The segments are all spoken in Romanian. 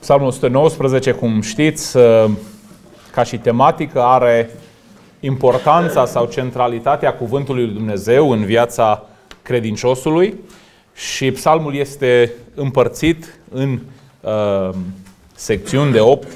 Psalmul 119, cum știți, ă, ca și tematică are importanța sau centralitatea cuvântului lui Dumnezeu în viața credinciosului și psalmul este împărțit în uh, secțiuni de 8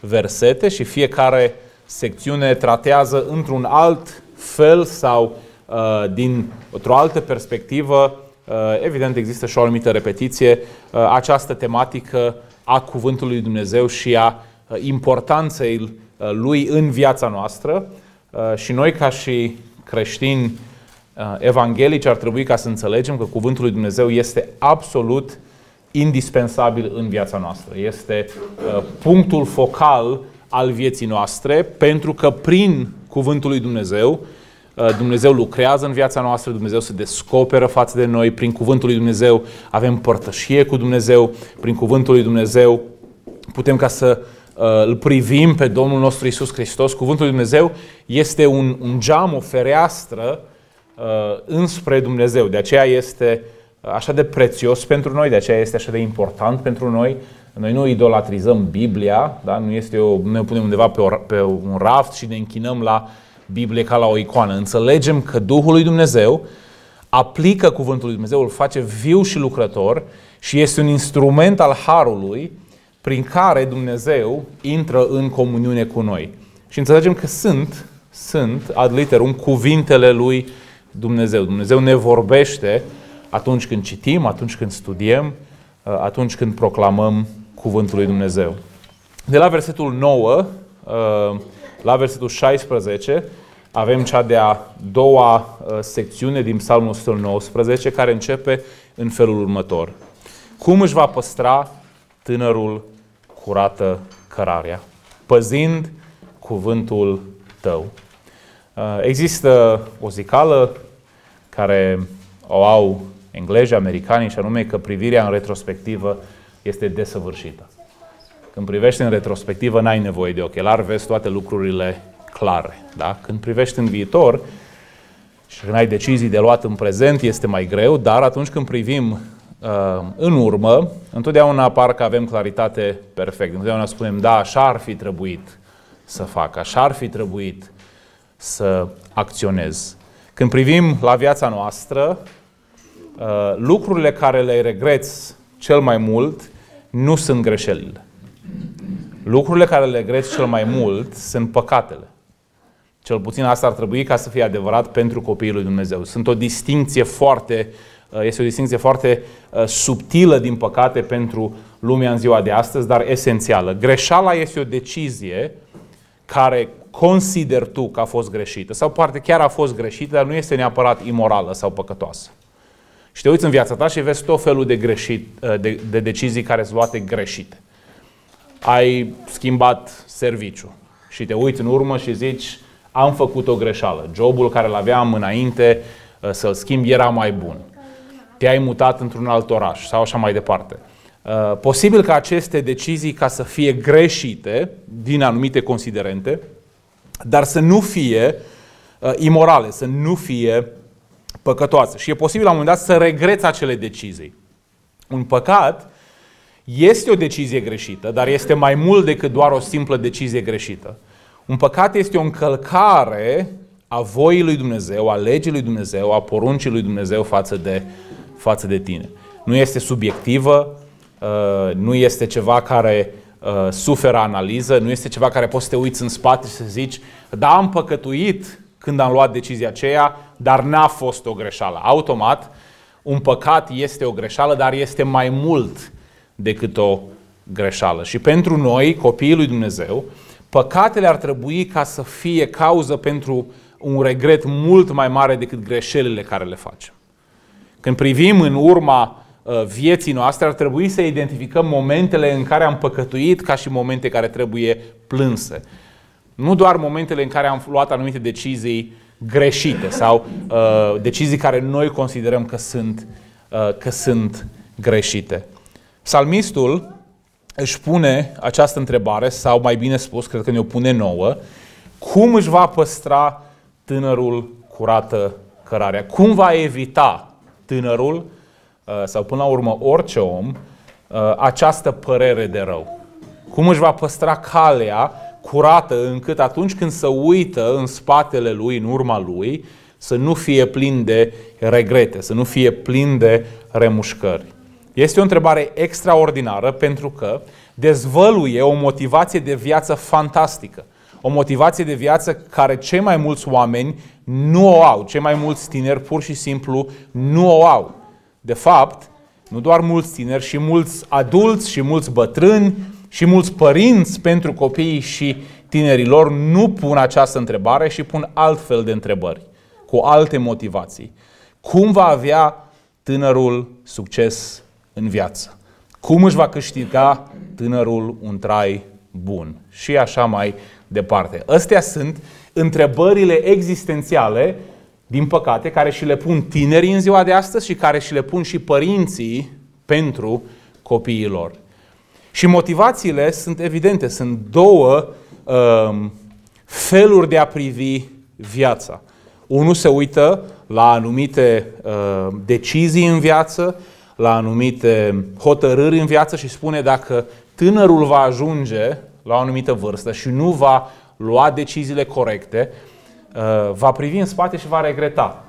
versete și fiecare secțiune tratează într-un alt fel sau uh, din o altă perspectivă, uh, evident există și o anumită repetiție, uh, această tematică a cuvântului lui Dumnezeu și a uh, importanței uh, lui în viața noastră uh, și noi ca și creștini evanghelici ar trebui ca să înțelegem că cuvântul lui Dumnezeu este absolut indispensabil în viața noastră. Este punctul focal al vieții noastre pentru că prin cuvântul lui Dumnezeu Uh, Dumnezeu lucrează în viața noastră, Dumnezeu se descoperă față de noi, prin cuvântul lui Dumnezeu avem părtășie cu Dumnezeu, prin cuvântul lui Dumnezeu putem ca să uh, îl privim pe Domnul nostru Isus Hristos. Cuvântul lui Dumnezeu este un, un geam, o fereastră uh, înspre Dumnezeu. De aceea este așa de prețios pentru noi, de aceea este așa de important pentru noi. Noi nu idolatrizăm Biblia, da? nu este o, ne punem undeva pe, o, pe un raft și ne închinăm la uh, Biblie ca la o icoană. Înțelegem că Duhul lui Dumnezeu aplică cuvântul lui Dumnezeu, îl face viu și lucrător și este un instrument al harului prin care Dumnezeu intră în comuniune cu noi. Și înțelegem că sunt, sunt ad literum cuvintele lui Dumnezeu. Dumnezeu ne vorbește atunci când citim, atunci când studiem, uh, atunci când proclamăm cuvântul lui Dumnezeu. De la versetul 9 uh, la versetul 16 avem cea de-a doua uh, secțiune din Psalmul 119, care începe în felul următor. Cum își va păstra tânărul curată cărarea? Păzind cuvântul tău. Uh, există o zicală care o au englezii, americanii, și anume că privirea în retrospectivă este desăvârșită. Când privești în retrospectivă, n-ai nevoie de ochelari, vezi toate lucrurile clare. Da? Când privești în viitor și când ai decizii de luat în prezent, este mai greu, dar atunci când privim uh, în urmă, întotdeauna apar că avem claritate perfectă. Întotdeauna spunem, da, așa ar fi trebuit să fac, așa ar fi trebuit să acționez. Când privim la viața noastră, uh, lucrurile care le regreți cel mai mult nu sunt greșelile. Lucrurile care le regreți cel mai mult sunt păcatele. Cel puțin asta ar trebui ca să fie adevărat pentru copiii lui Dumnezeu. Sunt o distinție foarte, uh, este o distinție foarte uh, subtilă, din păcate, pentru lumea în ziua de astăzi, dar esențială. Greșeala este o decizie care consider tu că a fost greșită sau poate chiar a fost greșită, dar nu este neapărat imorală sau păcătoasă. Și te uiți în viața ta și vezi tot felul de, greșit, uh, de, de decizii care sunt luate greșite. Ai schimbat serviciu și te uiți în urmă și zici, am făcut o greșeală. Jobul care îl aveam înainte uh, să-l schimb era mai bun. Te-ai mutat într-un alt oraș sau așa mai departe. Uh, posibil că aceste decizii, ca să fie greșite din anumite considerente, dar să nu fie uh, imorale, să nu fie păcătoase. Și e posibil la un moment dat să regreți acele decizii. Un păcat este o decizie greșită, dar este mai mult decât doar o simplă decizie greșită. Uh, un păcat este o încălcare a voii lui Dumnezeu, a legii lui Dumnezeu, a poruncii lui Dumnezeu față de, față de tine. Nu este subiectivă, uh, nu este ceva care uh, suferă analiză, nu este ceva care poți să te uiți în spate și să zici, da, am păcătuit când am luat decizia aceea, dar n-a fost o greșeală. Automat, un păcat este o greșeală, dar este mai mult decât o greșeală. Și pentru noi, copiii lui Dumnezeu, uh, Păcatele ar trebui ca să fie cauză pentru un regret mult mai mare decât greșelile care le facem. Când privim în urma uh, vieții noastre, ar trebui să identificăm momentele în care am păcătuit ca și momente care trebuie plânse. Nu doar momentele în care am luat anumite decizii greșite sau uh, decizii care noi considerăm că sunt, uh, că sunt greșite. Psalmistul își pune această întrebare, sau mai bine spus, cred că ne-o pune nouă, cum își va păstra tânărul curată cărarea? Cum va evita tânărul uh, sau până la urmă orice om uh, această părere de rău? Cum își va păstra calea curată încât atunci când se uită în spatele lui, în urma lui, să nu fie plin de regrete, să nu fie plin de remușcări? Este o întrebare extraordinară pentru că dezvăluie o motivație de viață fantastică. O motivație de viață care cei mai mulți oameni nu o au. Cei mai mulți tineri pur și simplu nu o au. De fapt, nu doar mulți tineri, și mulți adulți, și mulți bătrâni, și mulți părinți pentru copiii și tinerilor nu pun această întrebare și pun altfel de întrebări, cu alte motivații. Cum va avea tânărul succes în viață. Cum își va câștiga tânărul un trai bun? Și așa mai departe. Astea sunt întrebările existențiale, din păcate, care și le pun tinerii în ziua de astăzi și care și le pun și părinții pentru copiilor. Și motivațiile sunt evidente, sunt două um, feluri de a privi viața. Unul se uită la anumite uh, decizii în viață la anumite hotărâri în viață și spune dacă tânărul va ajunge la o anumită vârstă și nu va lua deciziile corecte, uh, va privi în spate și va regreta.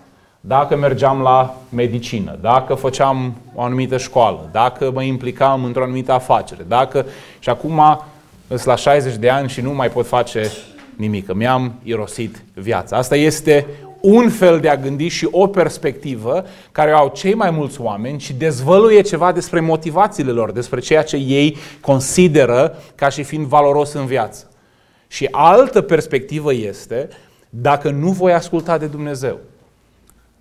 Dacă mergeam la medicină, dacă făceam o anumită școală, dacă mă implicam într-o anumită afacere, dacă și acum sunt la 60 de ani și nu mai pot face nimic, mi-am irosit viața. Asta este un fel de a gândi și o perspectivă care au cei mai mulți oameni și dezvăluie ceva despre motivațiile lor, despre ceea ce ei consideră ca și fiind valoros în viață. Și altă perspectivă este dacă nu voi asculta de Dumnezeu,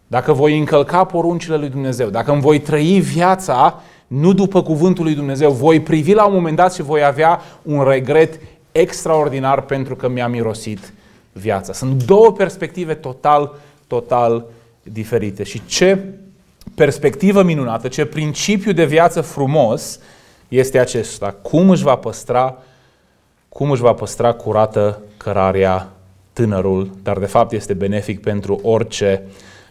dacă voi încălca poruncile lui Dumnezeu, dacă îmi voi trăi viața nu după cuvântul lui Dumnezeu, voi privi la un moment dat și voi avea un regret extraordinar pentru că mi-am mirosit viața. Sunt două perspective total, total diferite. Și ce perspectivă minunată, ce principiu de viață frumos este acesta. Cum își va păstra, cum își va păstra curată cărarea tânărul, dar de fapt este benefic pentru orice,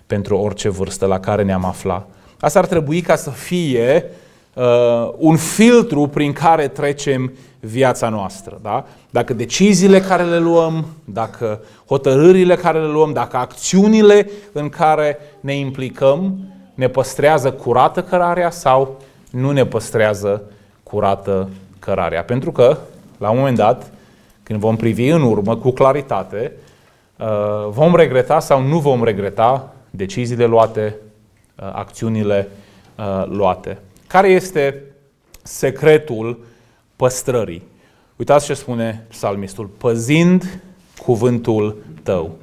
pentru orice vârstă la care ne-am afla. Asta ar trebui ca să fie uh, un filtru prin care trecem viața noastră. Da? Dacă deciziile care le luăm, dacă hotărârile care le luăm, dacă acțiunile în care ne implicăm ne păstrează curată cărarea sau nu ne păstrează curată cărarea. Pentru că, la un moment dat, când vom privi în urmă cu claritate, uh, vom regreta sau nu vom regreta deciziile luate, uh, acțiunile uh, luate. Care este secretul păstrării? Uitați ce spune psalmistul. Păzind cuvântul tău.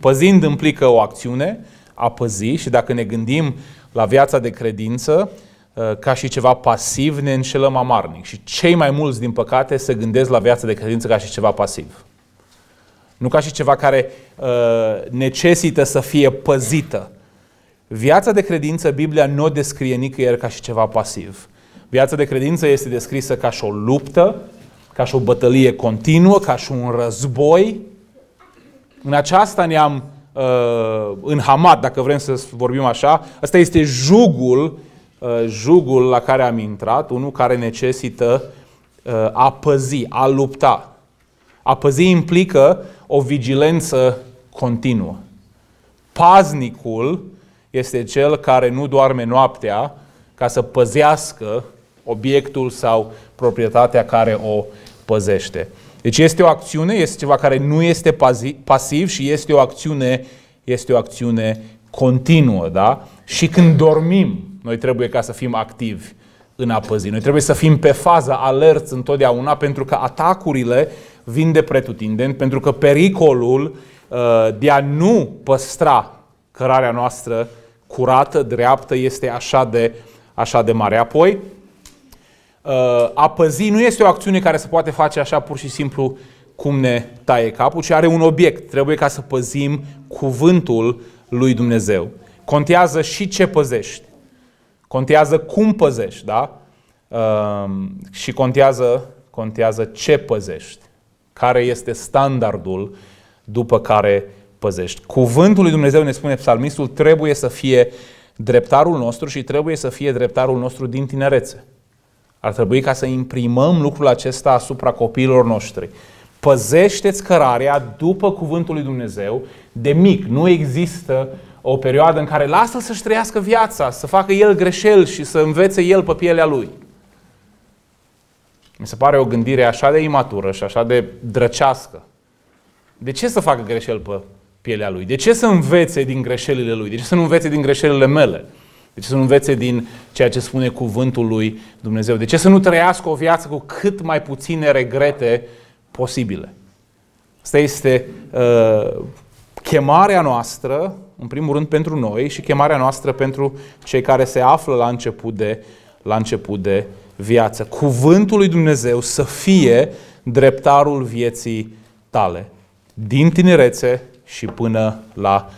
Păzind implică o acțiune, a păzi și dacă ne gândim la viața de credință, uh, ca și ceva pasiv, ne înșelăm amarnic. Și cei mai mulți, din păcate, se gândesc la viața de credință ca și ceva pasiv. Nu ca și ceva care uh, necesită să fie păzită. Viața de credință, Biblia nu o descrie nicăieri ca și ceva pasiv. Viața de credință este descrisă ca și o luptă, ca și o bătălie continuă, ca și un război. În aceasta ne-am uh, înhamat, dacă vrem să vorbim așa. Asta este jugul, uh, jugul la care am intrat, unul care necesită uh, a păzi, a lupta. A păzi implică o vigilență continuă. Paznicul este cel care nu doarme noaptea ca să păzească obiectul sau proprietatea care o păzește. Deci este o acțiune, este ceva care nu este pasiv și este o acțiune, este o acțiune continuă, da? Și când dormim, noi trebuie ca să fim activi în a păzi. Noi trebuie să fim pe fază, alerți întotdeauna, pentru că atacurile vin de pretutindeni, pentru că pericolul uh, de a nu păstra cărarea noastră curată, dreaptă, este așa de, așa de mare. Apoi, uh, a păzi nu este o acțiune care se poate face așa pur și simplu cum ne taie capul, ci are un obiect. Trebuie ca să păzim cuvântul lui Dumnezeu. Contează și ce păzești. Contează cum păzești, da? Um, și contează, contează ce păzești. Care este standardul după care păzești. Cuvântul lui Dumnezeu, ne spune psalmistul, trebuie să fie dreptarul nostru și trebuie să fie dreptarul nostru din tinerețe. Ar trebui ca să imprimăm lucrul acesta asupra copiilor noștri. Păzește-ți cărarea după cuvântul lui Dumnezeu de mic. Nu există o perioadă în care lasă-l să-și trăiască viața, să facă el greșeli și să învețe el pe pielea lui. Mi se pare o gândire așa de imatură și așa de drăcească. De ce să facă greșel pe pielea lui? De ce să învețe din greșelile lui? De ce să nu învețe din greșelile mele? De ce să nu învețe din ceea ce spune cuvântul lui Dumnezeu? De ce să nu trăiască o viață cu cât mai puține regrete posibile? Asta este uh, chemarea noastră, în primul rând pentru noi și chemarea noastră pentru cei care se află la început de, la început de viață. Cuvântul lui Dumnezeu să fie dreptarul vieții tale. Din tinerețe și până la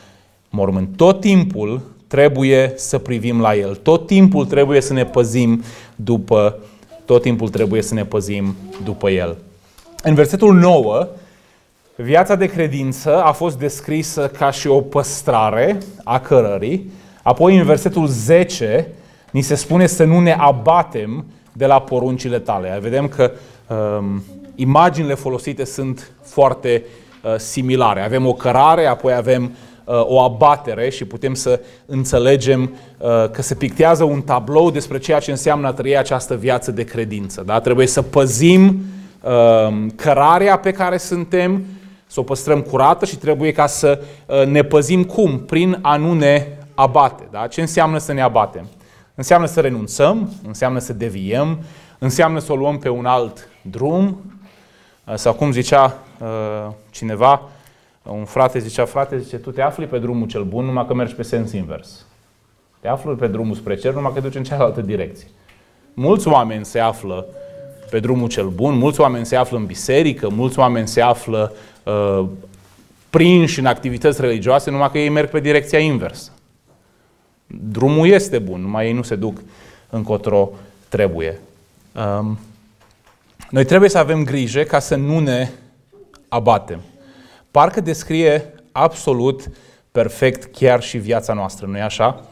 mormânt. Tot timpul trebuie să privim la El. Tot timpul trebuie să ne păzim după tot timpul trebuie să ne păzim după El. În versetul 9, viața de credință a fost descrisă ca și o păstrare a cărării. Apoi în versetul 10 ni se spune să nu ne abatem de la poruncile tale. Vedem că um, imaginile folosite sunt foarte uh, Uh, similare. Avem o cărare, apoi avem uh, o abatere și putem să înțelegem uh, că se pictează un tablou despre ceea ce înseamnă a trăi această viață de credință. Da? Trebuie să păzim um, cărarea pe care suntem, să o păstrăm curată și trebuie ca să ne păzim cum? Prin a nu ne abate. Da? Ce înseamnă să ne abatem? Înseamnă să renunțăm, înseamnă să deviem, înseamnă să o luăm pe un alt drum, sau cum zicea Uh, cineva, un frate zicea, frate, zice, tu te afli pe drumul cel bun, numai că mergi pe sens invers. Te afli pe drumul spre cer, numai că duci în cealaltă direcție. Mulți oameni se află pe drumul cel bun, mulți oameni se află în biserică, mulți oameni se află uh, prinși în activități religioase, numai că ei merg pe direcția inversă. Drumul este bun, numai ei nu se duc încotro trebuie. Um, noi trebuie să avem grijă ca să nu ne abatem. Parcă descrie absolut perfect chiar și viața noastră, nu-i așa?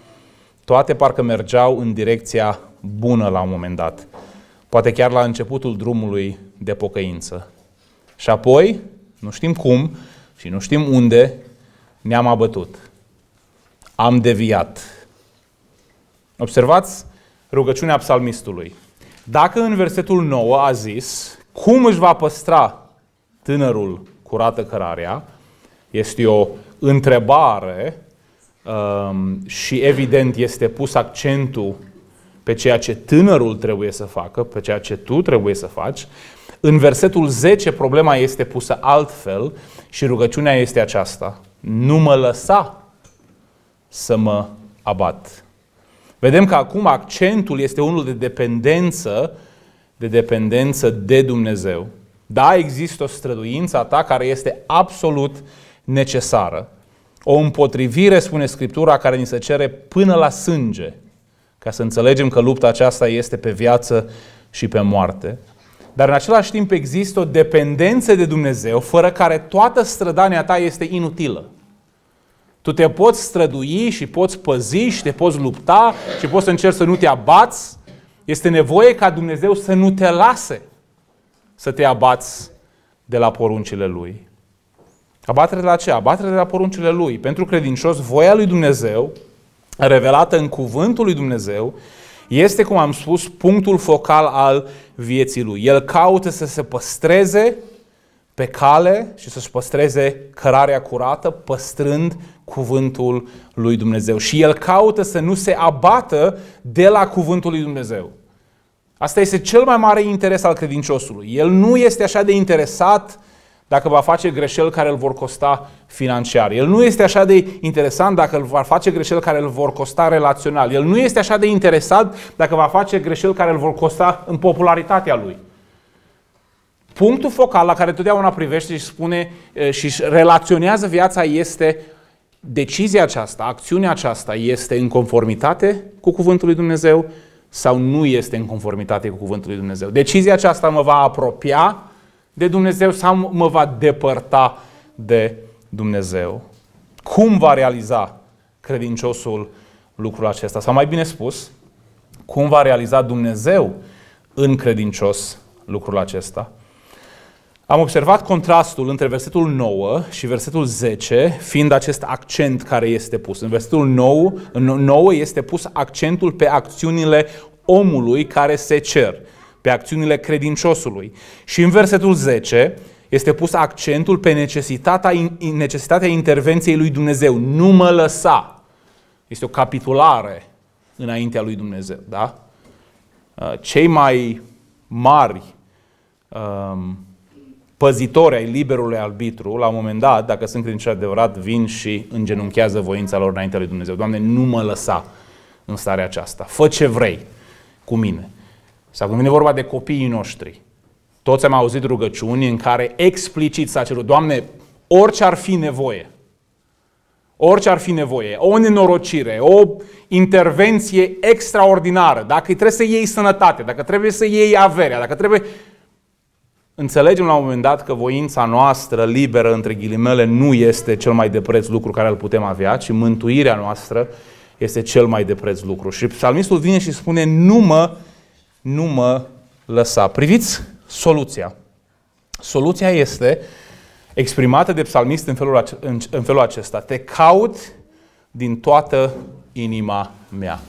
Toate parcă mergeau în direcția bună la un moment dat. Poate chiar la începutul drumului de pocăință. Și apoi, nu știm cum și nu știm unde, ne-am abătut. Am deviat. Observați rugăciunea psalmistului. Dacă în versetul 9 a zis cum își va păstra tânărul curată cărarea, este o întrebare um, și evident este pus accentul pe ceea ce tânărul trebuie să facă, pe ceea ce tu trebuie să faci. În versetul 10 problema este pusă altfel și rugăciunea este aceasta. Nu mă lăsa să mă abat. Vedem că acum accentul este unul de dependență, de dependență de Dumnezeu. Da, există o străduință a ta care este absolut necesară. O împotrivire, spune Scriptura, care ni se cere până la sânge, ca să înțelegem că lupta aceasta este pe viață și pe moarte. Dar în același timp există o dependență de Dumnezeu fără care toată strădania ta este inutilă. Tu te poți strădui și poți păzi și te poți lupta și poți să încerci să nu te abați. Este nevoie ca Dumnezeu să nu te lase să te abați de la poruncile Lui. Abatere de la ce? Abatere de la poruncile Lui. Pentru credincios, voia Lui Dumnezeu, revelată în cuvântul Lui Dumnezeu, este, cum am spus, punctul focal al vieții Lui. El caută să se păstreze pe cale și să-și păstreze cărarea curată, păstrând cuvântul lui Dumnezeu. Și el caută să nu se abată de la cuvântul lui Dumnezeu. Asta este cel mai mare interes al credinciosului. El nu este așa de interesat dacă va face greșeli care îl vor costa financiar. El nu este așa de interesant dacă îl va face greșeli care îl vor costa relațional. El nu este așa de interesat dacă va face greșeli care îl vor costa în popularitatea lui. Punctul focal la care totdeauna privește și spune și relaționează viața este decizia aceasta, acțiunea aceasta este în conformitate cu cuvântul lui Dumnezeu sau nu este în conformitate cu Cuvântul lui Dumnezeu. Decizia aceasta mă va apropia de Dumnezeu sau mă va depărta de Dumnezeu. Cum va realiza credinciosul lucrul acesta? Sau mai bine spus, cum va realiza Dumnezeu în credincios lucrul acesta? Am observat contrastul între versetul 9 și versetul 10, fiind acest accent care este pus. În versetul 9, în 9 este pus accentul pe acțiunile omului care se cer, pe acțiunile credinciosului. Și în versetul 10 este pus accentul pe necesitatea, necesitatea intervenției lui Dumnezeu. Nu mă lăsa. Este o capitulare înaintea lui Dumnezeu. Da? Uh, cei mai mari um, păzitori ai liberului arbitru, la un moment dat, dacă sunt credincioși adevărat, vin și îngenunchează voința lor înaintea lui Dumnezeu. Doamne, nu mă lăsa în starea aceasta. Fă ce vrei cu mine. Sau când vine vorba de copiii noștri, toți am auzit rugăciuni în care explicit s-a cerut, Doamne, orice ar fi nevoie, orice ar fi nevoie, o nenorocire, o intervenție extraordinară, dacă trebuie să iei sănătate, dacă trebuie să iei averea, dacă trebuie Înțelegem la un moment dat că voința noastră liberă, între ghilimele, nu este cel mai de preț lucru care îl putem avea, ci mântuirea noastră este cel mai de preț lucru. Și psalmistul vine și spune, nu mă, nu mă lăsa. Priviți soluția. Soluția este exprimată de psalmist în felul, ac- în felul acesta. Te caut din toată inima mea.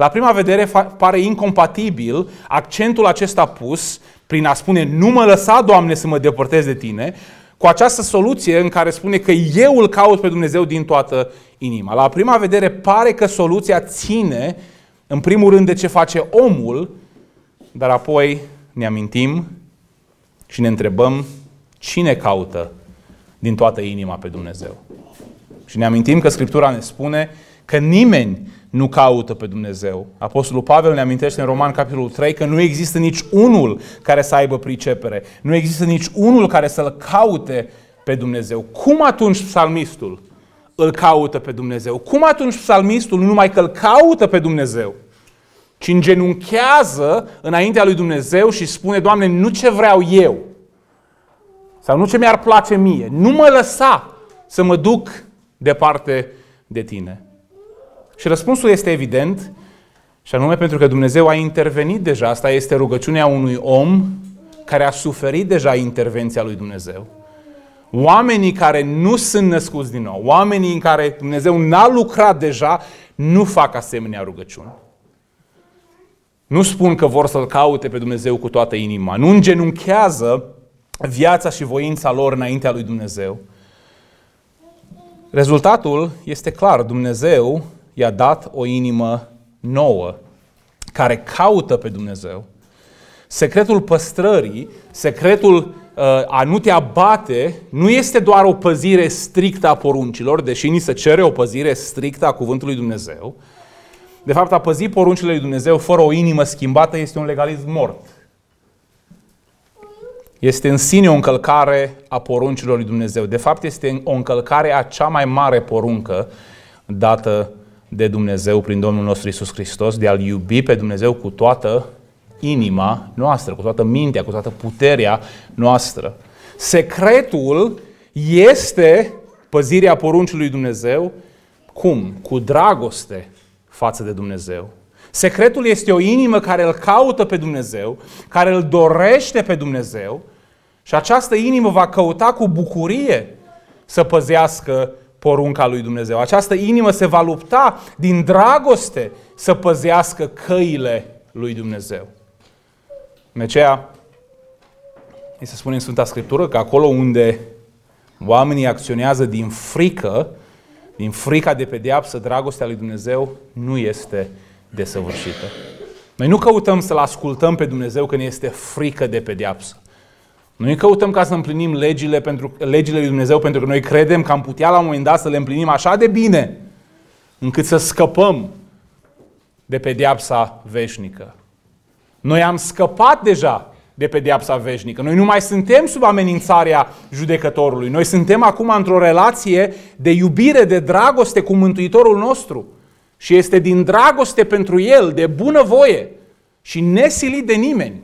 La prima vedere pare incompatibil accentul acesta pus prin a spune nu mă lăsa, Doamne, să mă depărtez de tine, cu această soluție în care spune că eu îl caut pe Dumnezeu din toată inima. La prima vedere pare că soluția ține în primul rând de ce face omul, dar apoi ne amintim și ne întrebăm cine caută din toată inima pe Dumnezeu. Și ne amintim că Scriptura ne spune că nimeni nu caută pe Dumnezeu. Apostolul Pavel ne amintește în Roman capitolul 3 că nu există nici unul care să aibă pricepere. Nu există nici unul care să-L caute pe Dumnezeu. Cum atunci psalmistul îl caută pe Dumnezeu? Cum atunci psalmistul nu numai că îl caută pe Dumnezeu, ci îngenunchează înaintea lui Dumnezeu și spune, Doamne, nu ce vreau eu, sau nu ce mi-ar place mie, nu mă lăsa să mă duc departe de Tine. Și răspunsul este evident, și anume pentru că Dumnezeu a intervenit deja. Asta este rugăciunea unui om care a suferit deja intervenția lui Dumnezeu. Oamenii care nu sunt născuți din nou, oamenii în care Dumnezeu n-a lucrat deja, nu fac asemenea rugăciuni. Nu spun că vor să-L caute pe Dumnezeu cu toată inima. Nu îngenunchează viața și voința lor înaintea lui Dumnezeu. Rezultatul este clar. Dumnezeu i-a dat o inimă nouă, care caută pe Dumnezeu. Secretul păstrării, secretul uh, a nu te abate nu este doar o păzire strictă a poruncilor, deși ni se cere o păzire strictă a cuvântului Dumnezeu. De fapt, a păzi poruncile lui Dumnezeu fără o inimă schimbată este un legalism mort. Este în sine o încălcare a poruncilor lui Dumnezeu. De fapt, este o încălcare a cea mai mare poruncă dată de Dumnezeu prin Domnul nostru Isus Hristos, de a-L iubi pe Dumnezeu cu toată inima noastră, cu toată mintea, cu toată puterea noastră. Secretul este păzirea poruncii lui Dumnezeu. Cum? Cu dragoste față de Dumnezeu. Secretul este o inimă care îl caută pe Dumnezeu, care îl dorește pe Dumnezeu și această inimă va căuta cu bucurie să păzească porunca lui Dumnezeu. Această inimă se va lupta din dragoste să păzească căile lui Dumnezeu. De aceea, îi se spune în Sfânta Scriptură că acolo unde oamenii acționează din frică, din frica de pedeapsă, dragostea lui Dumnezeu nu este desăvârșită. Noi nu căutăm să-L ascultăm pe Dumnezeu când este frică de pedeapsă. Noi căutăm ca să împlinim legile, pentru, legile lui Dumnezeu pentru că noi credem că am putea la un moment dat să le împlinim așa de bine încât să scăpăm de pediapsa veșnică. Noi am scăpat deja de pediapsa veșnică. Noi nu mai suntem sub amenințarea judecătorului. Noi suntem acum într-o relație de iubire, de dragoste cu Mântuitorul nostru. Și este din dragoste pentru El, de bunăvoie și nesilit de nimeni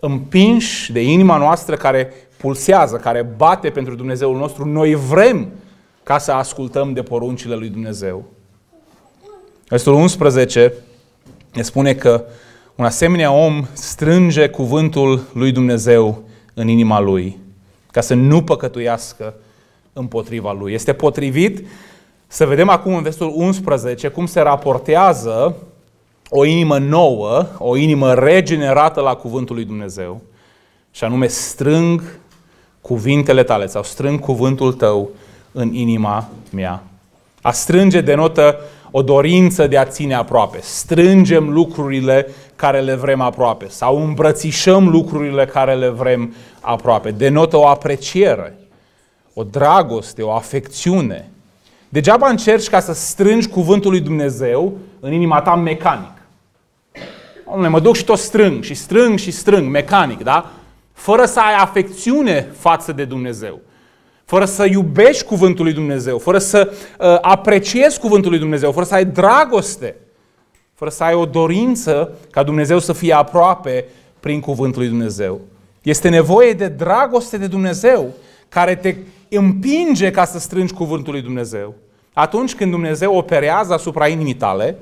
împinși de inima noastră care pulsează, care bate pentru Dumnezeul nostru, noi vrem ca să ascultăm de poruncile lui Dumnezeu. Versul 11 ne spune că un asemenea om strânge cuvântul lui Dumnezeu în inima lui ca să nu păcătuiască împotriva lui. Este potrivit să vedem acum în versul 11 cum se raportează o inimă nouă, o inimă regenerată la cuvântul lui Dumnezeu și anume strâng cuvintele tale sau strâng cuvântul tău în inima mea. A strânge denotă o dorință de a ține aproape. Strângem lucrurile care le vrem aproape sau îmbrățișăm lucrurile care le vrem aproape. Denotă o apreciere, o dragoste, o afecțiune. Degeaba încerci ca să strângi cuvântul lui Dumnezeu în inima ta mecanic. Omule, mă duc și tot strâng și strâng și strâng, mecanic, da? Fără să ai afecțiune față de Dumnezeu fără să iubești cuvântul lui Dumnezeu, fără să uh, apreciezi cuvântul lui Dumnezeu, fără să ai dragoste, fără să ai o dorință ca Dumnezeu să fie aproape prin cuvântul lui Dumnezeu. Este nevoie de dragoste de Dumnezeu care te împinge ca să strângi cuvântul lui Dumnezeu. Atunci când Dumnezeu operează asupra inimii tale,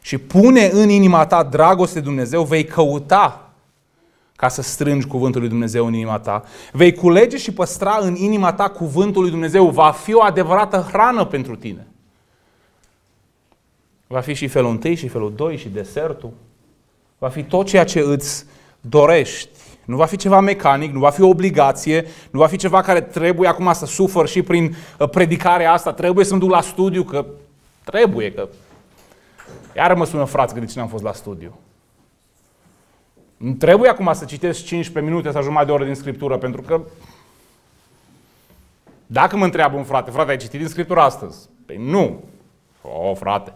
și pune în inima ta dragoste de Dumnezeu, vei căuta ca să strângi cuvântul lui Dumnezeu în inima ta. Vei culege și păstra în inima ta cuvântul lui Dumnezeu. Va fi o adevărată hrană pentru tine. Va fi și felul întâi, și felul doi, și desertul. Va fi tot ceea ce îți dorești. Nu va fi ceva mecanic, nu va fi o obligație, nu va fi ceva care trebuie acum să sufăr și prin uh, predicarea asta, trebuie să mă duc la studiu, că trebuie, că iar mă sună frați că de ce n-am fost la studiu. Nu trebuie acum să citesc 15 minute sau jumătate de oră din Scriptură, pentru că dacă mă întreabă un frate, frate, ai citit din Scriptură astăzi? Păi nu. O, oh, frate.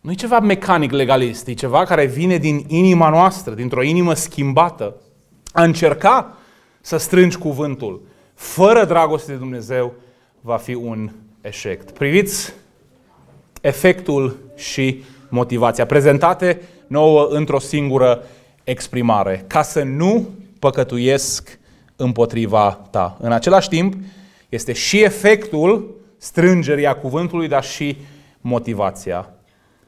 Nu e ceva mecanic legalist, e ceva care vine din inima noastră, dintr-o inimă schimbată. A încerca să strângi cuvântul fără dragoste de Dumnezeu va fi un eșec. Priviți efectul și motivația, prezentate nouă într-o singură exprimare, ca să nu păcătuiesc împotriva ta. În același timp, este și efectul strângerii a cuvântului, dar și motivația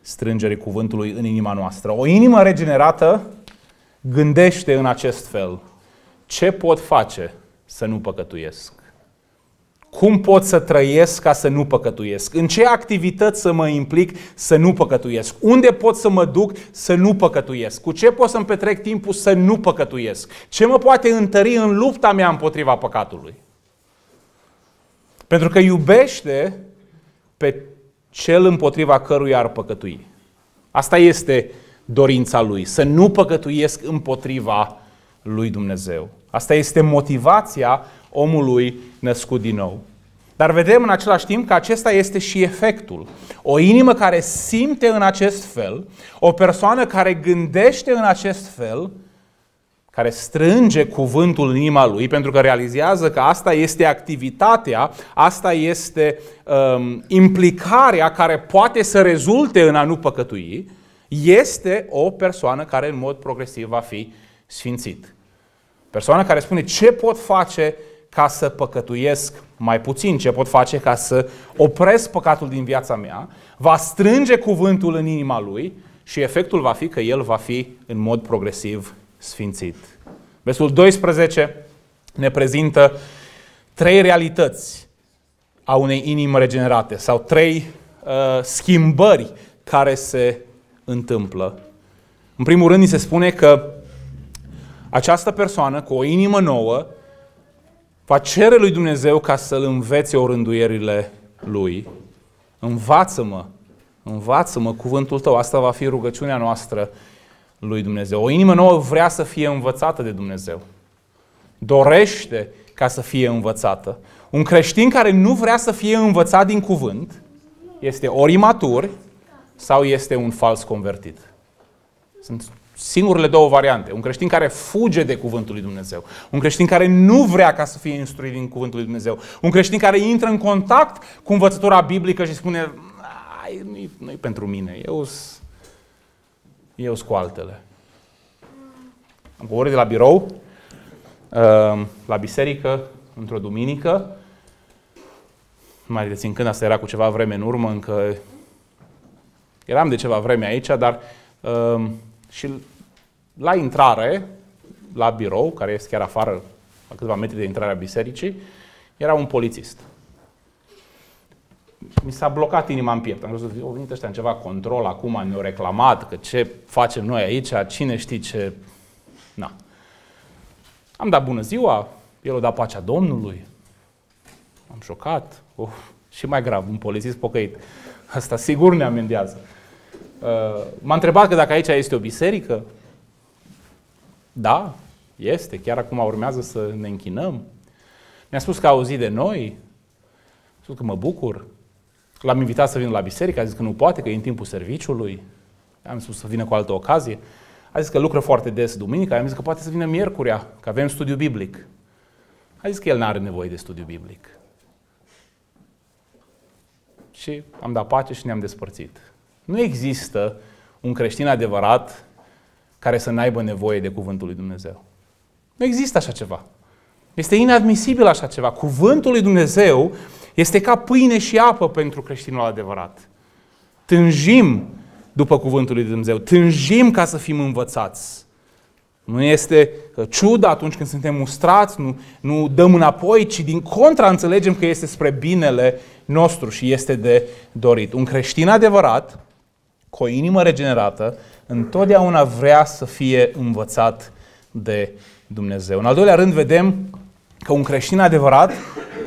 strângerii cuvântului în inima noastră. O inimă regenerată gândește în acest fel. Ce pot face să nu păcătuiesc? Cum pot să trăiesc ca să nu păcătuiesc? În ce activități să mă implic să nu păcătuiesc? Unde pot să mă duc să nu păcătuiesc? Cu ce pot să-mi petrec timpul să nu păcătuiesc? Ce mă poate întări în lupta mea împotriva păcatului? Pentru că iubește pe cel împotriva căruia ar păcătui. Asta este dorința lui, să nu păcătuiesc împotriva lui Dumnezeu. Asta este motivația omului născut din nou. Dar vedem în același timp că acesta este și efectul. O inimă care simte în acest fel, o persoană care gândește în acest fel, care strânge cuvântul în inima lui, pentru că realizează că asta este activitatea, asta este um, implicarea care poate să rezulte în a nu păcătui, este o persoană care în mod progresiv va fi sfințit. Persoana care spune ce pot face ca să păcătuiesc mai puțin, ce pot face ca să opresc păcatul din viața mea, va strânge cuvântul în inima lui și efectul va fi că el va fi în mod progresiv sfințit. Versul 12 ne prezintă trei realități a unei inimi regenerate sau trei uh, schimbări care se întâmplă. În primul rând, ni se spune că această persoană cu o inimă nouă Va cere lui Dumnezeu ca să-l învețe orânduierile lui. Învață-mă, învață-mă cuvântul tău. Asta va fi rugăciunea noastră lui Dumnezeu. O inimă nouă vrea să fie învățată de Dumnezeu. Dorește ca să fie învățată. Un creștin care nu vrea să fie învățat din cuvânt este ori matur sau este un fals convertit. Sunt singurele două variante. Un creștin care fuge de cuvântul lui Dumnezeu. Un creștin care nu vrea ca să fie instruit din cuvântul lui Dumnezeu. Un creștin care intră în contact cu învățătura biblică și spune nu-i, nu-i pentru mine, eu eu cu altele. Am coborât de la birou, uh, la biserică, într-o duminică. mai rețin când, asta era cu ceva vreme în urmă, încă eram de ceva vreme aici, dar uh, și la intrare, la birou, care este chiar afară, la câteva metri de intrarea bisericii, era un polițist. Mi s-a blocat inima în piept. Am zis, au venit ăștia în ceva control acum, ne-au reclamat că ce facem noi aici, cine știe ce... Na. Am dat bună ziua, el a dat pacea Domnului. Am șocat. Uf, și mai grav, un polițist pocăit. Asta sigur ne amendează. Uh, m-a întrebat că dacă aici este o biserică, da, este, chiar acum urmează să ne închinăm. Ne-a spus că a auzit de noi, a spus că mă bucur. L-am invitat să vină la biserică, a zis că nu poate, că e în timpul serviciului. Am spus să vină cu altă ocazie. A zis că lucră foarte des duminica, am zis că poate să vină miercurea, că avem studiu biblic. A zis că el nu are nevoie de studiu biblic. Și am dat pace și ne-am despărțit. Nu există un creștin adevărat care să n-aibă nevoie de cuvântul lui Dumnezeu. Nu există așa ceva. Este inadmisibil așa ceva. Cuvântul lui Dumnezeu este ca pâine și apă pentru creștinul adevărat. Tânjim după cuvântul lui Dumnezeu. Tânjim ca să fim învățați. Nu este uh, ciudă atunci când suntem mustrați, nu, nu dăm înapoi, ci din contra înțelegem că este spre binele nostru și este de dorit. Un creștin adevărat, cu o inimă regenerată, întotdeauna vrea să fie învățat de Dumnezeu. În al doilea rând vedem că un creștin adevărat,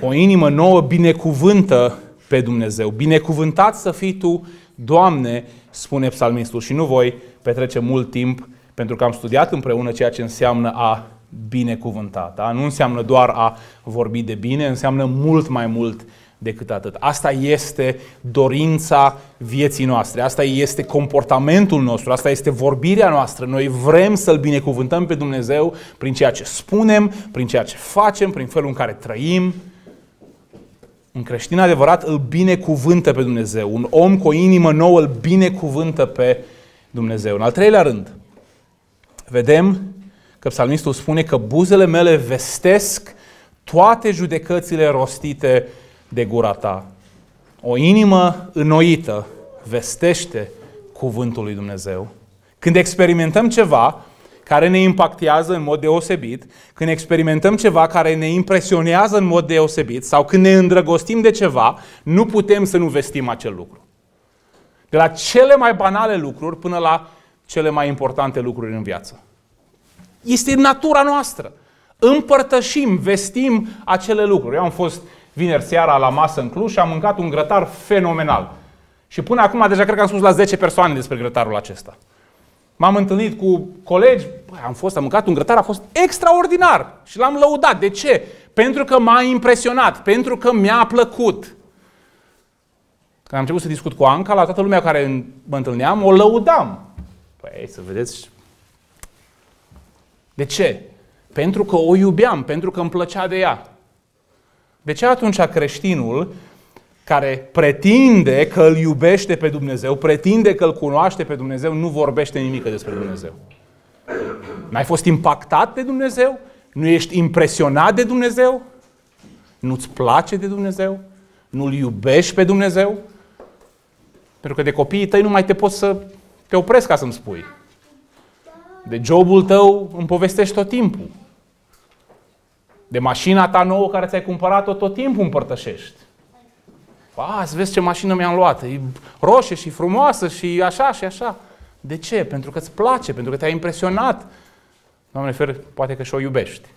o inimă nouă, binecuvântă pe Dumnezeu. Binecuvântat să fii Tu, Doamne, spune psalmistul. Și nu voi petrece mult timp pentru că am studiat împreună ceea ce înseamnă a binecuvânta. Da? Nu înseamnă doar a vorbi de bine, înseamnă mult mai mult decât atât. Asta este dorința vieții noastre, asta este comportamentul nostru, asta este vorbirea noastră. Noi vrem să-L binecuvântăm pe Dumnezeu prin ceea ce spunem, prin ceea ce facem, prin felul în care trăim. Un creștin adevărat îl binecuvântă pe Dumnezeu, un om cu o inimă nouă îl binecuvântă pe Dumnezeu. În al treilea rând, vedem că psalmistul spune că buzele mele vestesc toate judecățile rostite de gura ta. O inimă înnoită vestește cuvântul lui Dumnezeu. Când experimentăm ceva care ne impactează în mod deosebit, când experimentăm ceva care ne impresionează în mod deosebit sau când ne îndrăgostim de ceva, nu putem să nu vestim acel lucru. De la cele mai banale lucruri până la cele mai importante lucruri în viață. Este natura noastră. Împărtășim, vestim acele lucruri. Eu am fost uh, vineri seara la masă în Cluj și am mâncat un grătar fenomenal. Și până acum deja cred că am spus la 10 persoane despre grătarul acesta. M-am întâlnit cu colegi, bă, am fost, am mâncat un grătar, a fost extraordinar și l-am lăudat. De ce? Pentru că m-a impresionat, pentru că mi-a plăcut. Când am început să discut cu Anca, la toată lumea care mă întâlneam, o lăudam. Păi, să vedeți. De ce? Pentru că o iubeam, pentru că îmi plăcea de ea. De ce atunci creștinul care pretinde că îl iubește pe Dumnezeu, pretinde că îl cunoaște pe Dumnezeu, nu vorbește nimic despre Dumnezeu? N-ai fost impactat de Dumnezeu? Nu ești impresionat de Dumnezeu? Nu-ți place de Dumnezeu? Nu-L iubești pe Dumnezeu? Pentru că de copiii tăi nu mai te poți să te opresc ca să-mi spui. De jobul tău îmi povestești tot timpul. De mașina ta nouă care ți-ai cumpărat-o tot timpul împărtășești. A, să vezi ce mașină mi-am luat. E roșie și frumoasă și așa și așa. De ce? Pentru că îți place, pentru că te-a impresionat. Doamne fer, poate că și o iubești.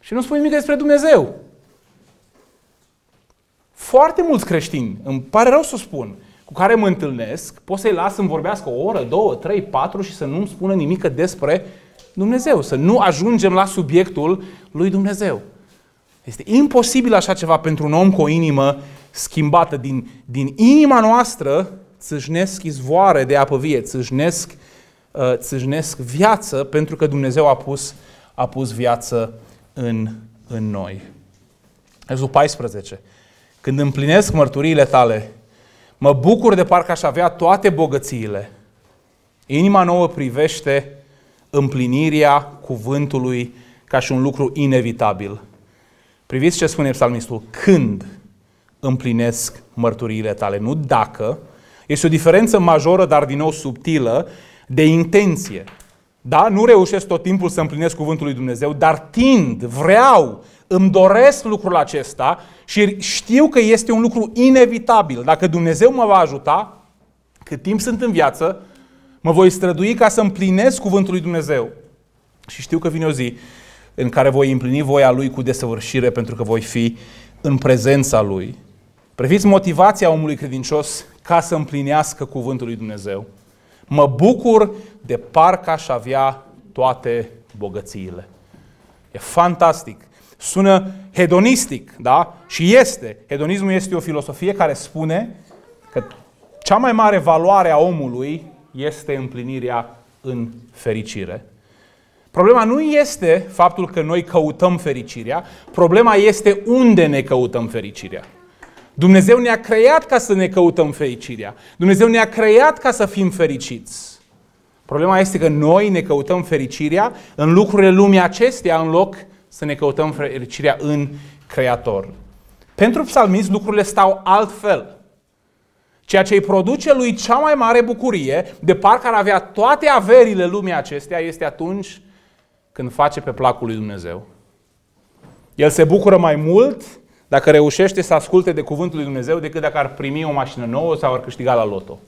Și nu spui nimic despre Dumnezeu. Foarte mulți creștini, îmi pare rău să spun, cu care mă întâlnesc, pot să-i las să-mi vorbească o oră, două, trei, patru și să nu-mi spună nimic despre Dumnezeu, să nu ajungem la subiectul lui Dumnezeu. Este imposibil așa ceva pentru un om cu o inimă schimbată. Din, din inima noastră țâșnesc izvoare de apă vie, țâșnesc, uh, țâșnesc viață pentru că Dumnezeu a pus, a pus viață în, în noi. Ezul 14. Când împlinesc mărturiile tale, mă bucur de parcă aș avea toate bogățiile. Inima nouă privește împlinirea cuvântului ca și un lucru inevitabil. Priviți ce spune psalmistul, când împlinesc mărturiile tale, nu dacă. Este o diferență majoră, dar din nou subtilă, de intenție. Da? Nu reușesc tot timpul să împlinesc cuvântul lui Dumnezeu, dar tind, vreau, îmi doresc lucrul acesta și știu că este un lucru inevitabil. Dacă Dumnezeu mă va ajuta, cât timp sunt în viață, Mă voi strădui ca să împlinesc cuvântul lui Dumnezeu. Și știu că vine o zi în care voi împlini voia Lui cu desăvârșire pentru că voi fi în prezența Lui. Priviți motivația omului credincios ca să împlinească cuvântul lui Dumnezeu. Mă bucur de parcă aș avea toate bogățiile. E fantastic. Sună hedonistic, da? Și este. Hedonismul este o filosofie care spune că cea mai mare valoare a omului este împlinirea în fericire. Problema nu este faptul că noi căutăm fericirea, problema este unde ne căutăm fericirea. Dumnezeu ne-a creat ca să ne căutăm fericirea. Dumnezeu ne-a creat ca să fim fericiți. Problema este că noi ne căutăm fericirea în lucrurile lumii acestea, în loc să ne căutăm fericirea în Creator. Pentru psalmist lucrurile stau altfel. Ceea ce îi produce lui cea mai mare bucurie, de parcă ar avea toate averile lumii acesteia, este atunci când face pe placul lui Dumnezeu. El se bucură mai mult dacă reușește să asculte de cuvântul lui Dumnezeu decât dacă ar primi o mașină nouă sau ar câștiga la loto.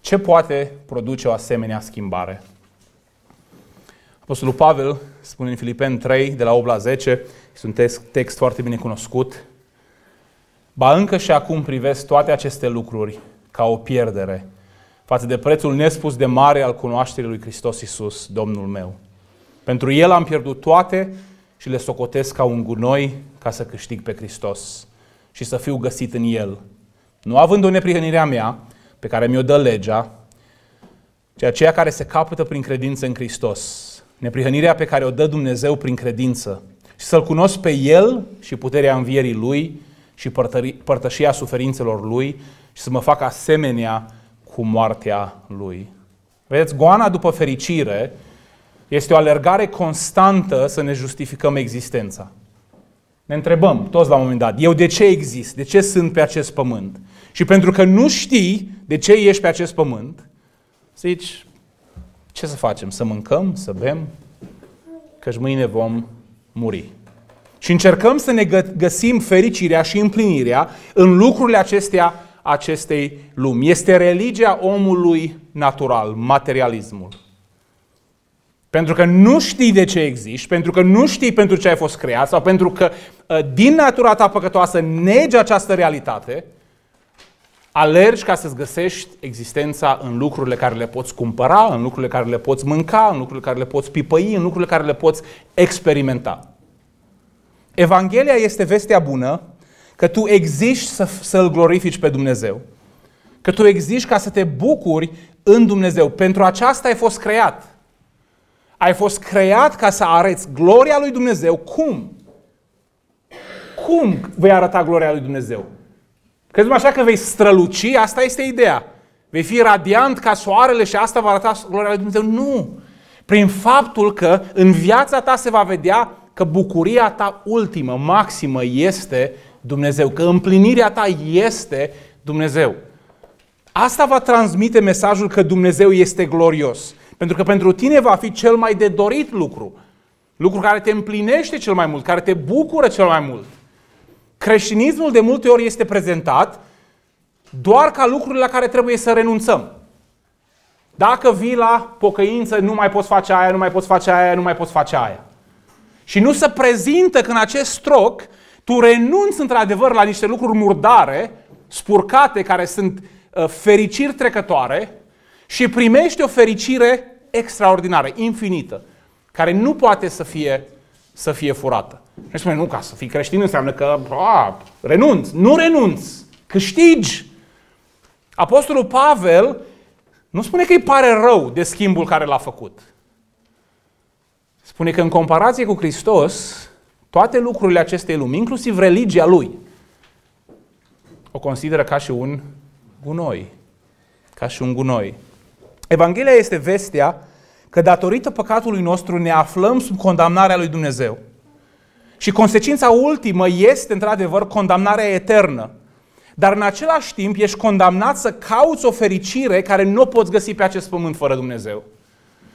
Ce poate produce o asemenea schimbare? Apostolul Pavel spune în Filipen 3, de la 8 la 10, este un text, text foarte bine cunoscut. Ba încă și acum privesc toate aceste lucruri ca o pierdere față de prețul nespus de mare al cunoașterii lui Hristos Iisus, Domnul meu. Pentru El am pierdut toate și le socotesc ca un gunoi ca să câștig pe Hristos și să fiu găsit în El. Nu având o a mea, pe care mi-o dă legea, ci aceea care se capătă prin credință în Hristos. Neprihănirea pe care o dă Dumnezeu prin credință și să-L cunosc pe El și puterea învierii Lui și părtășia suferințelor Lui și să mă fac asemenea cu moartea Lui. Vedeți, goana după fericire este o alergare constantă să ne justificăm existența. Ne întrebăm toți la un moment dat, eu de ce exist? De ce sunt pe acest pământ? Și pentru că nu știi de ce ești pe acest pământ, zici, ce să facem? Să mâncăm? Să bem? Căci mâine vom muri. Și încercăm să ne găsim fericirea și împlinirea în lucrurile acestea acestei lumi. Este religia omului natural, materialismul. Pentru că nu știi de ce existi, pentru că nu știi pentru ce ai fost creat sau pentru că uh, din natura ta păcătoasă negi această realitate – Alergi ca să-ți găsești existența în lucrurile care le poți cumpăra, în lucrurile care le poți mânca, în lucrurile care le poți pipăi, în lucrurile care le poți experimenta. Evanghelia este vestea bună că tu existi să, să-L glorifici pe Dumnezeu. Că tu existi ca să te bucuri în Dumnezeu. Pentru aceasta ai fost creat. Ai fost creat ca să arăți gloria lui Dumnezeu. Cum? Cum vei arăta gloria lui Dumnezeu? Crezi-mă așa că vei străluci, asta este ideea. Vei fi radiant ca soarele și asta va arăta gloria lui Dumnezeu. Nu! Prin faptul că în viața ta se va vedea că bucuria ta ultimă, maximă, este Dumnezeu. Că împlinirea ta este Dumnezeu. Asta va transmite mesajul că Dumnezeu este glorios. Pentru că pentru tine va fi cel mai de dorit lucru. Lucru care te împlinește cel mai mult, care te bucură cel mai mult. Creștinismul de multe ori este prezentat doar ca lucrurile la care trebuie să renunțăm. Dacă vii la pocăință, nu mai poți face aia, nu mai poți face aia, nu mai poți face aia. Și nu se prezintă că în acest stroc tu renunți într-adevăr la niște lucruri murdare, spurcate, care sunt uh, fericiri trecătoare și primești o fericire extraordinară, infinită, care nu poate să fie, să fie furată. Și spune, nu, ca să fii creștin înseamnă că a, renunț. Nu renunț, câștigi. Apostolul Pavel nu spune că îi pare rău de schimbul care l-a făcut. Spune că în comparație cu Hristos, toate lucrurile acestei lumi, inclusiv religia lui, o consideră ca și un gunoi. Ca și un gunoi. Evanghelia este vestea că datorită păcatului nostru ne aflăm sub condamnarea lui Dumnezeu. Și consecința ultimă este, într-adevăr, condamnarea eternă. Dar în același timp ești condamnat să cauți o fericire care nu o poți găsi pe acest pământ fără Dumnezeu.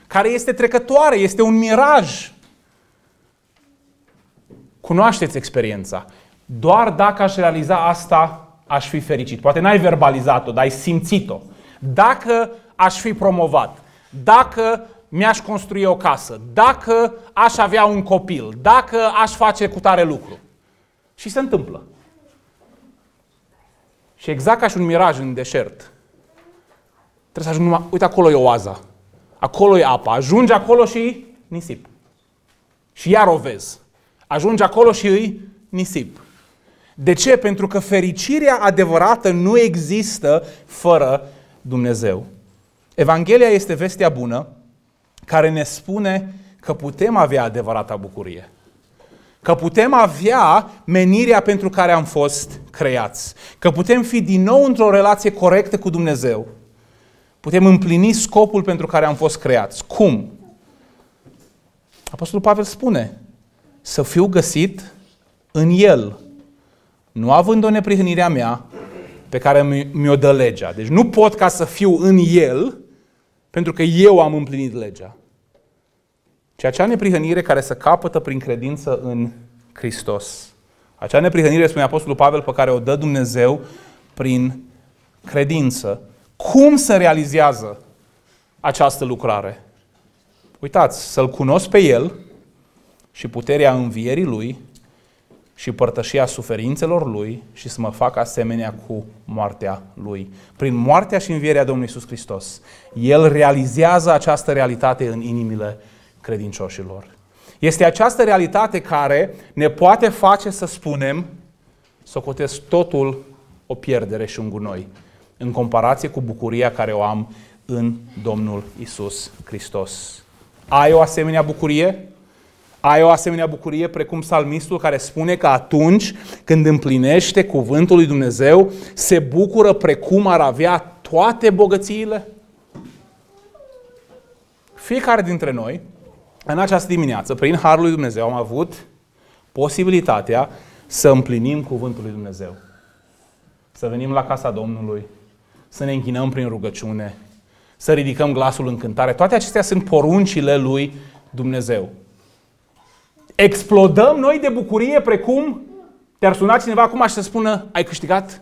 Care este trecătoare, este un miraj. Cunoașteți experiența. Doar dacă aș realiza asta, aș fi fericit. Poate n-ai verbalizat-o, dar ai simțit-o. Dacă aș fi promovat, dacă mi-aș construi o casă, dacă aș avea un copil, dacă aș face cu tare lucru. Și se întâmplă. Și exact ca și un miraj în deșert. Trebuie să ajung numai, uite acolo e oaza, acolo e apa, ajungi acolo și nisip. Și iar o vezi. Ajungi acolo și îi nisip. De ce? Pentru că fericirea adevărată nu există fără Dumnezeu. Evanghelia este vestea bună care ne spune că putem avea adevărata bucurie. Că putem avea menirea pentru care am fost creați. Că putem fi din nou într-o relație corectă cu Dumnezeu. Putem împlini scopul pentru care am fost creați. Cum? Apostolul Pavel spune, să fiu găsit în El, nu având o neprihănirea mea pe care mi-o dă legea. Deci nu pot ca să fiu în El, pentru că eu am împlinit legea. Ci acea neprihănire care se capătă prin credință în Hristos. Acea neprihănire, spune Apostolul Pavel, pe care o dă Dumnezeu prin credință. Cum se realizează această lucrare? Uitați, să-L cunosc pe El și puterea învierii Lui și părtășia suferințelor lui și să mă fac asemenea cu moartea lui. Prin moartea și învierea Domnului Isus Hristos, el realizează această realitate în inimile credincioșilor. Este această realitate care ne poate face să spunem, socotesc totul o pierdere și un gunoi, în comparație cu bucuria care o am în Domnul Isus Hristos. Ai o asemenea bucurie? Ai o asemenea bucurie precum psalmistul care spune că atunci când împlinește cuvântul lui Dumnezeu, se bucură precum ar avea toate bogățiile? Fiecare dintre noi, în această dimineață, prin Harul lui Dumnezeu, am avut posibilitatea să împlinim cuvântul lui Dumnezeu. Să venim la casa Domnului, să ne închinăm prin rugăciune, să ridicăm glasul în cântare. Toate acestea sunt poruncile lui Dumnezeu. Explodăm noi de bucurie precum te-ar suna cineva acum și să spună ai câștigat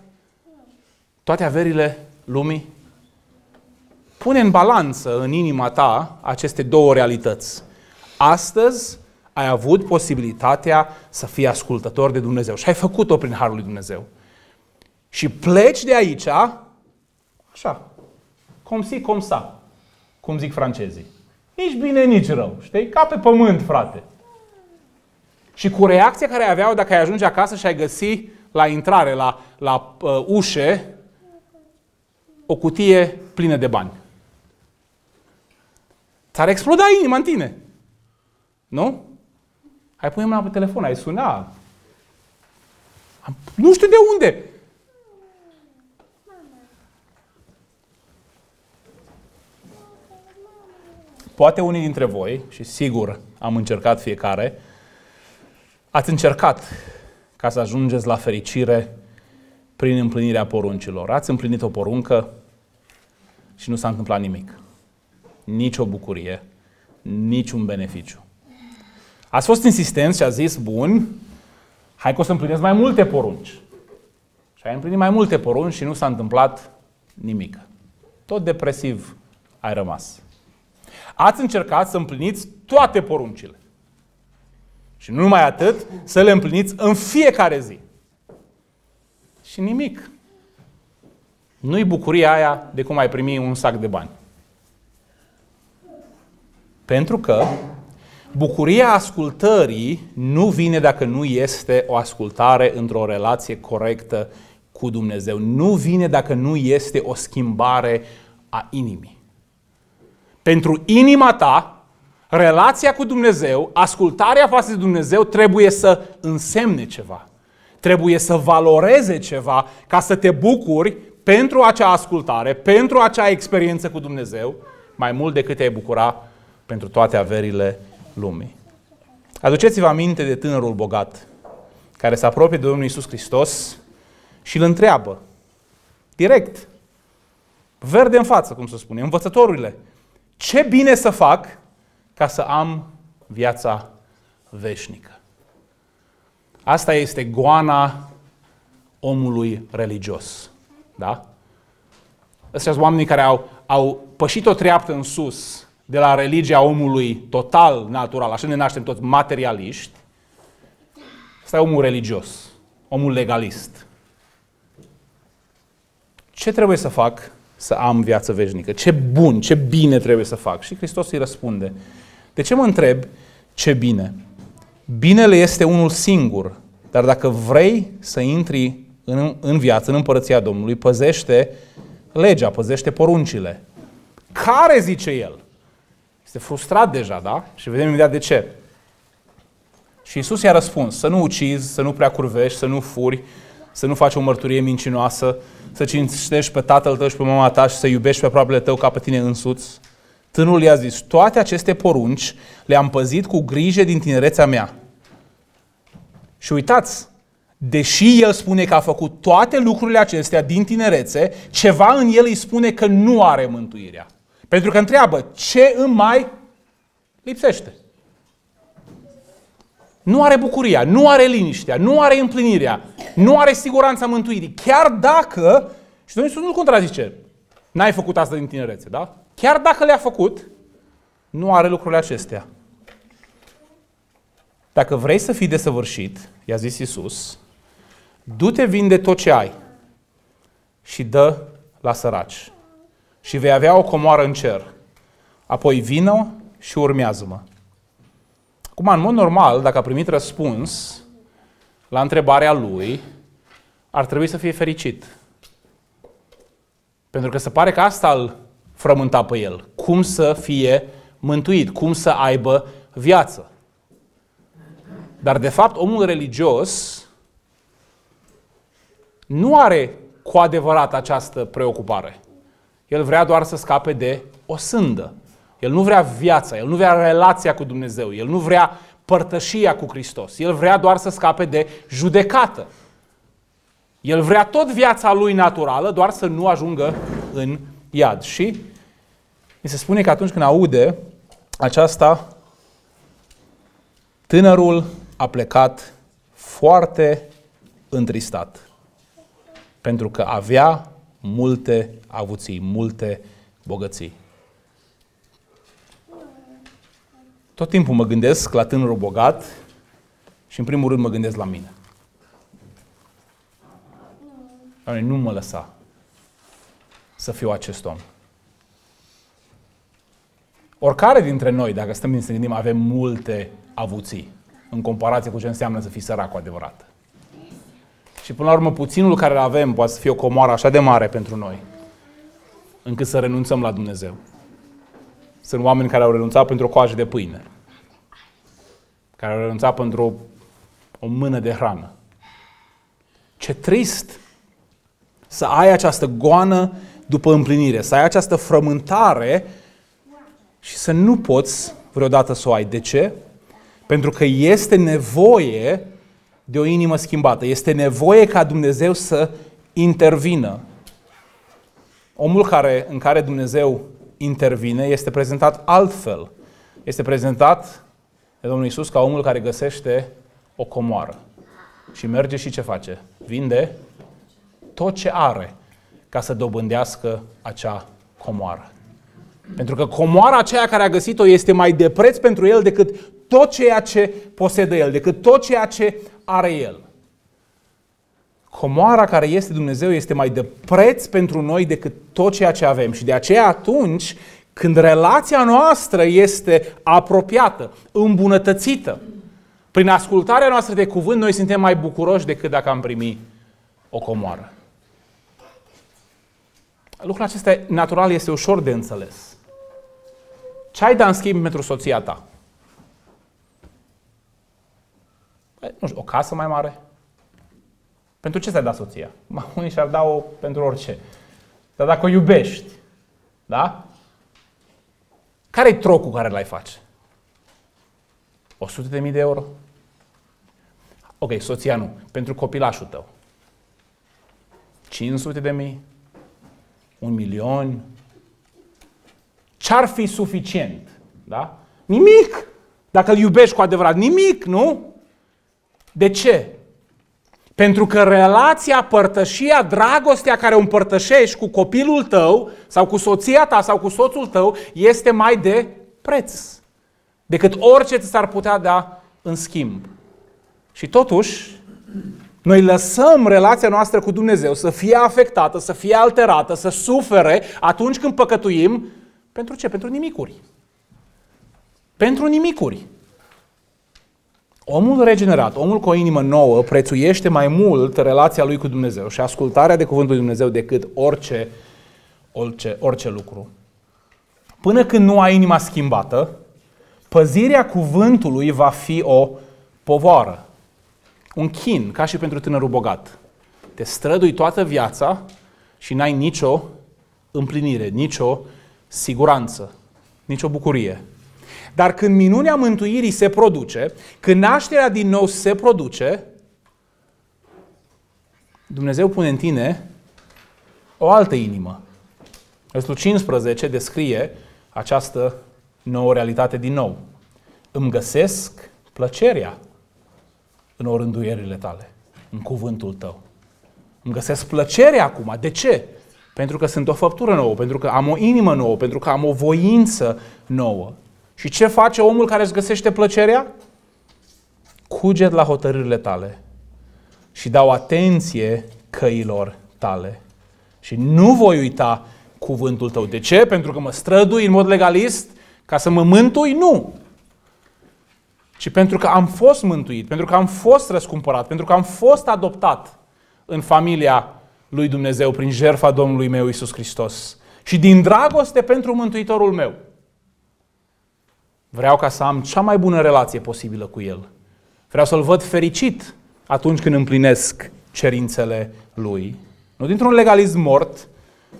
toate averile lumii? Pune în balanță în inima ta aceste două realități. Astăzi ai avut posibilitatea să fii ascultător de Dumnezeu și ai făcut-o prin Harul lui Dumnezeu. Și pleci de aici, așa, cum si, cum sa, cum zic francezii. Nici bine, nici rău, știi? Ca pe pământ, frate și cu reacția care aveau dacă ai ajunge acasă și ai găsi la intrare, la, la uh, ușe, o cutie plină de bani. Ți-ar exploda inima în tine. Nu? Ai pune mâna pe telefon, ai suna. nu știu de unde. Poate unii dintre voi, și sigur am încercat fiecare, Ați încercat ca să ajungeți la fericire prin împlinirea poruncilor. Ați împlinit o poruncă și nu s-a întâmplat nimic. Nici o bucurie, nici un beneficiu. Ați fost insistenți și a zis, bun, hai că o să împlinesc mai multe porunci. Și ai împlinit mai multe porunci și nu s-a întâmplat nimic. Tot depresiv ai rămas. Ați încercat să împliniți toate poruncile. Și nu numai atât, să le împliniți în fiecare zi. Și nimic. Nu-i bucuria aia de cum ai primi un sac de bani. Pentru că bucuria ascultării nu vine dacă nu este o ascultare într-o relație corectă cu Dumnezeu. Nu vine dacă nu este o schimbare a inimii. Pentru inima ta, Relația cu Dumnezeu, ascultarea față de Dumnezeu trebuie să însemne ceva. Trebuie să valoreze ceva ca să te bucuri pentru acea ascultare, pentru acea experiență cu Dumnezeu, mai mult decât te-ai bucura pentru toate averile lumii. Aduceți-vă aminte de tânărul bogat care se apropie de Domnul Iisus Hristos și îl întreabă, direct, verde în față, cum să spune, învățătorile, ce bine să fac ca să am viața veșnică. Asta este goana omului religios. Da? Astea sunt oamenii care au, au pășit o treaptă în sus de la religia omului total natural, așa ne naștem toți materialiști, Asta e omul religios, omul legalist. Ce trebuie să fac să am viață veșnică? Ce bun, ce bine trebuie să fac? Și Hristos îi răspunde. De ce mă întreb ce bine? Binele este unul singur, dar dacă vrei să intri în, în viață, în împărăția Domnului, păzește legea, păzește poruncile. Care, zice el? Este frustrat deja, da? Și vedem imediat de ce. Și Isus i-a răspuns, să nu ucizi, să nu prea curvești, să nu furi, să nu faci o mărturie mincinoasă, să cinstești pe tatăl tău și pe mama ta și să iubești pe aproapele tău ca pe tine însuți. Tânul i-a zis, toate aceste porunci le-am păzit cu grijă din tinerețea mea. Și uitați, deși el spune că a făcut toate lucrurile acestea din tinerețe, ceva în el îi spune că nu are mântuirea. Pentru că întreabă, ce îmi mai lipsește? Nu are bucuria, nu are liniștea, nu are împlinirea, nu are siguranța mântuirii. Chiar dacă, și Domnul Iisus nu contrazice, n-ai făcut asta din tinerețe, da? Chiar dacă le-a făcut, nu are lucrurile acestea. Dacă vrei să fii desăvârșit, i-a zis Isus, du-te, vinde tot ce ai și dă la săraci. Și vei avea o comoară în cer. Apoi vină și urmează-mă. Cum în mod normal, dacă a primit răspuns la întrebarea lui, ar trebui să fie fericit. Pentru că se pare că asta îl frământa pe el, cum să fie mântuit, cum să aibă viață. Dar de fapt omul religios nu are cu adevărat această preocupare. El vrea doar să scape de o sândă. El nu vrea viața, el nu vrea relația cu Dumnezeu, el nu vrea părtășia cu Hristos. El vrea doar să scape de judecată. El vrea tot viața lui naturală, doar să nu ajungă în iad. Și mi se spune că atunci când aude aceasta, tânărul a plecat foarte întristat. Pentru că avea multe avuții, multe bogății. Tot timpul mă gândesc la tânărul bogat și în primul rând mă gândesc la mine. Doamne, nu mă lăsa să fiu acest om. Oricare dintre noi, dacă stăm să gândim, avem multe avuții în comparație cu ce înseamnă să fii sărac cu adevărat. Și până la urmă, puținul care îl avem poate să fie o comoară așa de mare pentru noi, încât să renunțăm la Dumnezeu. Sunt oameni care au renunțat pentru o coajă de pâine, care au renunțat pentru o, o mână de hrană. Ce trist să ai această goană după împlinire, să ai această frământare și să nu poți vreodată să o ai. De ce? Pentru că este nevoie de o inimă schimbată. Este nevoie ca Dumnezeu să intervină. Omul care, în care Dumnezeu intervine este prezentat altfel. Este prezentat de Domnul Isus ca omul care găsește o comoară. Și merge și ce face? Vinde tot ce are ca să dobândească acea comoară. Pentru că comoara aceea care a găsit-o este mai de preț pentru el decât tot ceea ce posedă el, decât tot ceea ce are el. Comoara care este Dumnezeu este mai de preț pentru noi decât tot ceea ce avem. Și de aceea atunci când relația noastră este apropiată, îmbunătățită, prin ascultarea noastră de cuvânt, noi suntem mai bucuroși decât dacă am primi o comoară. Lucrul acesta natural este ușor de înțeles. Ce ai da în schimb pentru soția ta? Păi, nu știu, o casă mai mare? Pentru ce ți-ai da soția? Unii și-ar da-o pentru orice. Dar dacă o iubești, da? care e trocul care l-ai face? 100.000 de mii de euro? Ok, soția nu. Pentru copilașul tău. 500 de mii? un milion. Ce-ar fi suficient? Da? Nimic! Dacă îl iubești cu adevărat, nimic, nu? De ce? Pentru că relația, părtășia, dragostea care o împărtășești cu copilul tău sau cu soția ta sau cu soțul tău este mai de preț decât orice ți s-ar putea da în schimb. Și totuși, noi lăsăm relația noastră cu Dumnezeu să fie afectată, să fie alterată, să sufere atunci când păcătuim. Pentru ce? Pentru nimicuri. Pentru nimicuri. Omul regenerat, omul cu o inimă nouă, prețuiește mai mult relația lui cu Dumnezeu și ascultarea de cuvântul lui Dumnezeu decât orice, orice, orice lucru. Până când nu ai inima schimbată, păzirea cuvântului va fi o povoară un chin, ca și pentru tânărul bogat. Te strădui toată viața și n-ai nicio împlinire, nicio siguranță, nicio bucurie. Dar când minunea mântuirii se produce, când nașterea din nou se produce, Dumnezeu pune în tine o altă inimă. Versul 15 descrie această nouă realitate din nou. Îmi găsesc plăcerea în orânduierile tale, în cuvântul tău. Îmi găsesc plăcere acum. De ce? Pentru că sunt o făptură nouă, pentru că am o inimă nouă, pentru că am o voință nouă. Și ce face omul care își găsește plăcerea? Cuget la hotărârile tale și dau atenție căilor tale. Și nu voi uita cuvântul tău. De ce? Pentru că mă strădui în mod legalist ca să mă mântui? Nu! ci pentru că am fost mântuit, pentru că am fost răscumpărat, pentru că am fost adoptat în familia lui Dumnezeu prin jertfa Domnului meu Isus Hristos. Și din dragoste pentru Mântuitorul meu. Vreau ca să am cea mai bună relație posibilă cu El. Vreau să-L văd fericit atunci când împlinesc cerințele Lui. Nu dintr-un legalism mort,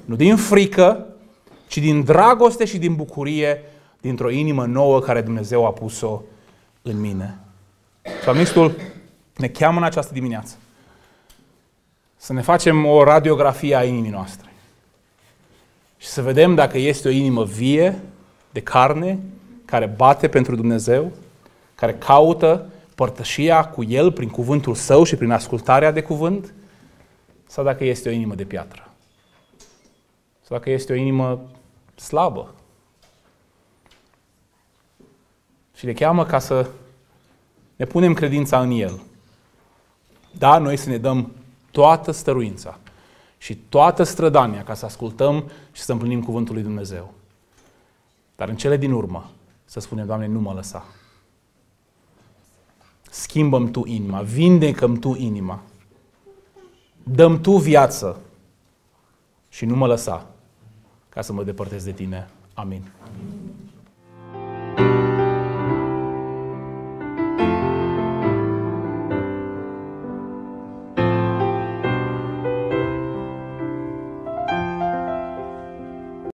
nu din frică, ci din dragoste și din bucurie dintr-o inimă nouă care Dumnezeu a pus-o în mine. Psalmistul ne cheamă în această dimineață să ne facem o radiografie a inimii noastre și să vedem dacă este o inimă vie, de carne, care bate pentru Dumnezeu, care caută părtășia cu El prin cuvântul Său și prin ascultarea de cuvânt, sau dacă este o inimă de piatră, sau dacă este o inimă slabă, Și ne cheamă ca să ne punem credința în El. Da, noi să ne dăm toată stăruința și toată strădania ca să ascultăm și să împlinim cuvântul lui Dumnezeu. Dar în cele din urmă să spunem, Doamne, nu mă lăsa. Schimbăm Tu inima, vindecăm Tu inima, dăm Tu viață și nu mă lăsa ca să mă depărtez de Tine. Amin.